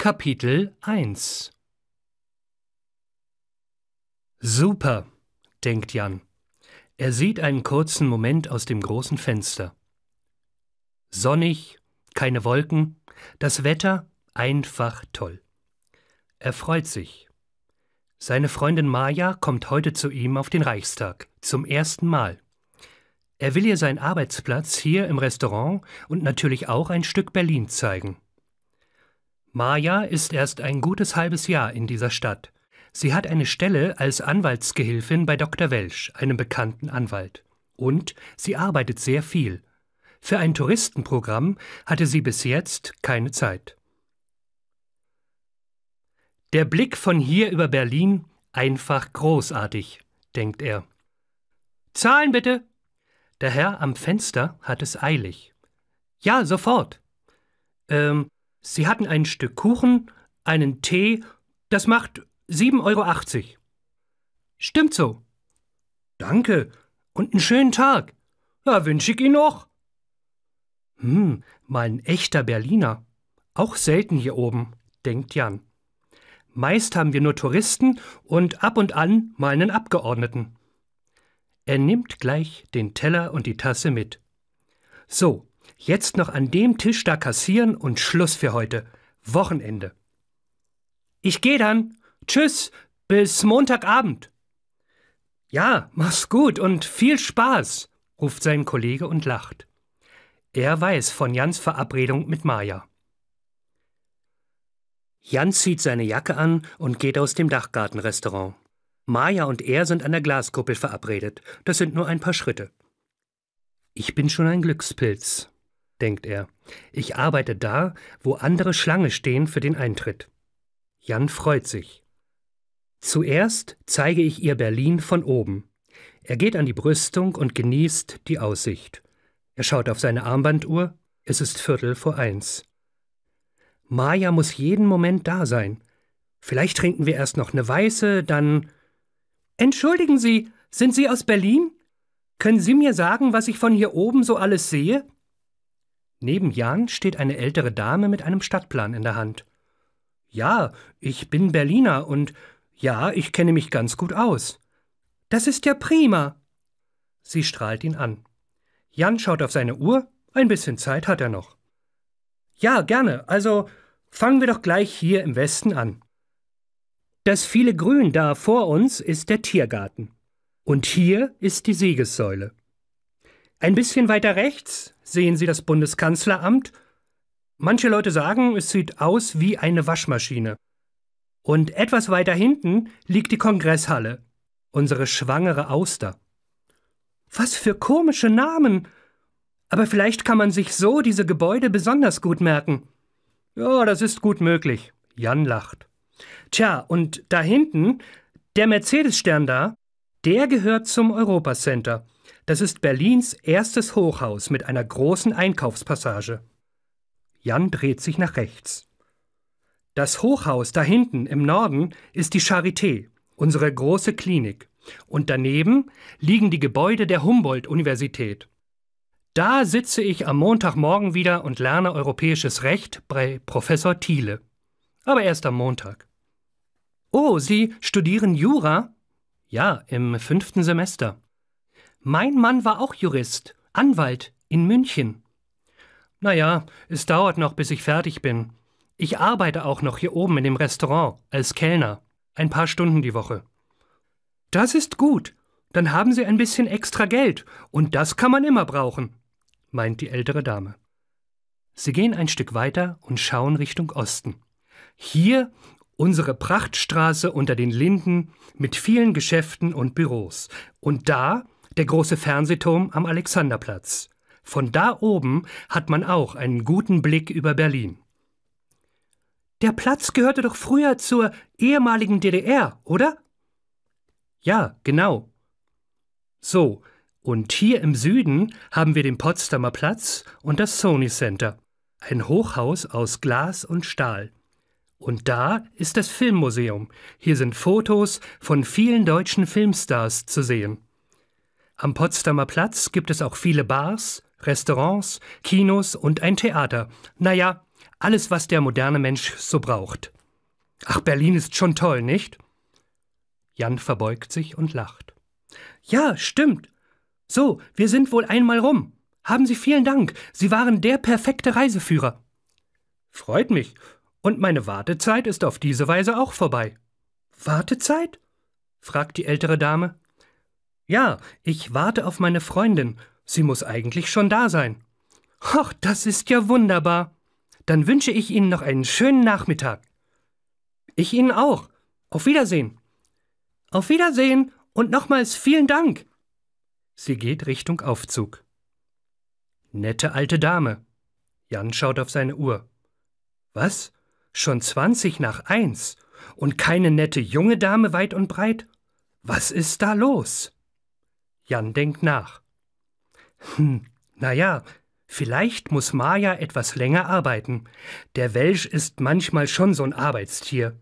Kapitel 1 Super, denkt Jan. Er sieht einen kurzen Moment aus dem großen Fenster. Sonnig, keine Wolken, das Wetter einfach toll. Er freut sich. Seine Freundin Maja kommt heute zu ihm auf den Reichstag, zum ersten Mal. Er will ihr seinen Arbeitsplatz hier im Restaurant und natürlich auch ein Stück Berlin zeigen. Maja ist erst ein gutes halbes Jahr in dieser Stadt. Sie hat eine Stelle als Anwaltsgehilfin bei Dr. Welsch, einem bekannten Anwalt. Und sie arbeitet sehr viel. Für ein Touristenprogramm hatte sie bis jetzt keine Zeit. Der Blick von hier über Berlin einfach großartig, denkt er. Zahlen bitte! Der Herr am Fenster hat es eilig. Ja, sofort. Ähm, Sie hatten ein Stück Kuchen, einen Tee, das macht 7,80 Euro. Stimmt so. Danke und einen schönen Tag. Ja, wünsche ich Ihnen noch. Hm, mal ein echter Berliner. Auch selten hier oben, denkt Jan. Meist haben wir nur Touristen und ab und an mal einen Abgeordneten. Er nimmt gleich den Teller und die Tasse mit. So, Jetzt noch an dem Tisch da kassieren und Schluss für heute. Wochenende. Ich geh dann. Tschüss, bis Montagabend. Ja, mach's gut und viel Spaß, ruft sein Kollege und lacht. Er weiß von Jans Verabredung mit Maja. Jan zieht seine Jacke an und geht aus dem Dachgartenrestaurant. Maja und er sind an der Glaskuppel verabredet. Das sind nur ein paar Schritte. Ich bin schon ein Glückspilz denkt er. Ich arbeite da, wo andere Schlange stehen für den Eintritt. Jan freut sich. Zuerst zeige ich ihr Berlin von oben. Er geht an die Brüstung und genießt die Aussicht. Er schaut auf seine Armbanduhr, es ist Viertel vor eins. Maja muss jeden Moment da sein. Vielleicht trinken wir erst noch eine weiße, dann. Entschuldigen Sie, sind Sie aus Berlin? Können Sie mir sagen, was ich von hier oben so alles sehe? Neben Jan steht eine ältere Dame mit einem Stadtplan in der Hand. Ja, ich bin Berliner und ja, ich kenne mich ganz gut aus. Das ist ja prima. Sie strahlt ihn an. Jan schaut auf seine Uhr, ein bisschen Zeit hat er noch. Ja, gerne, also fangen wir doch gleich hier im Westen an. Das viele Grün da vor uns ist der Tiergarten. Und hier ist die Siegessäule. Ein bisschen weiter rechts sehen Sie das Bundeskanzleramt. Manche Leute sagen, es sieht aus wie eine Waschmaschine. Und etwas weiter hinten liegt die Kongresshalle, unsere schwangere Auster. Was für komische Namen! Aber vielleicht kann man sich so diese Gebäude besonders gut merken. Ja, das ist gut möglich. Jan lacht. Tja, und da hinten, der Mercedes-Stern da, der gehört zum Europacenter. Das ist Berlins erstes Hochhaus mit einer großen Einkaufspassage. Jan dreht sich nach rechts. Das Hochhaus da hinten im Norden ist die Charité, unsere große Klinik. Und daneben liegen die Gebäude der Humboldt-Universität. Da sitze ich am Montagmorgen wieder und lerne europäisches Recht bei Professor Thiele. Aber erst am Montag. Oh, Sie studieren Jura? Ja, im fünften Semester. Mein Mann war auch Jurist, Anwalt in München. Naja, es dauert noch, bis ich fertig bin. Ich arbeite auch noch hier oben in dem Restaurant als Kellner, ein paar Stunden die Woche. Das ist gut. Dann haben Sie ein bisschen extra Geld, und das kann man immer brauchen, meint die ältere Dame. Sie gehen ein Stück weiter und schauen Richtung Osten. Hier unsere Prachtstraße unter den Linden mit vielen Geschäften und Büros. Und da der große Fernsehturm am Alexanderplatz. Von da oben hat man auch einen guten Blick über Berlin. Der Platz gehörte doch früher zur ehemaligen DDR, oder? Ja, genau. So, und hier im Süden haben wir den Potsdamer Platz und das Sony Center, ein Hochhaus aus Glas und Stahl. Und da ist das Filmmuseum. Hier sind Fotos von vielen deutschen Filmstars zu sehen. Am Potsdamer Platz gibt es auch viele Bars, Restaurants, Kinos und ein Theater. Naja, alles, was der moderne Mensch so braucht. Ach, Berlin ist schon toll, nicht? Jan verbeugt sich und lacht. Ja, stimmt. So, wir sind wohl einmal rum. Haben Sie vielen Dank. Sie waren der perfekte Reiseführer. Freut mich. Und meine Wartezeit ist auf diese Weise auch vorbei. Wartezeit? fragt die ältere Dame. Ja, ich warte auf meine Freundin. Sie muss eigentlich schon da sein. Och, das ist ja wunderbar. Dann wünsche ich Ihnen noch einen schönen Nachmittag. Ich Ihnen auch. Auf Wiedersehen. Auf Wiedersehen und nochmals vielen Dank. Sie geht Richtung Aufzug. Nette alte Dame. Jan schaut auf seine Uhr. Was? Schon zwanzig nach eins? Und keine nette junge Dame weit und breit? Was ist da los? Jan denkt nach. Hm, na ja, vielleicht muss Maja etwas länger arbeiten. Der Welsch ist manchmal schon so ein Arbeitstier.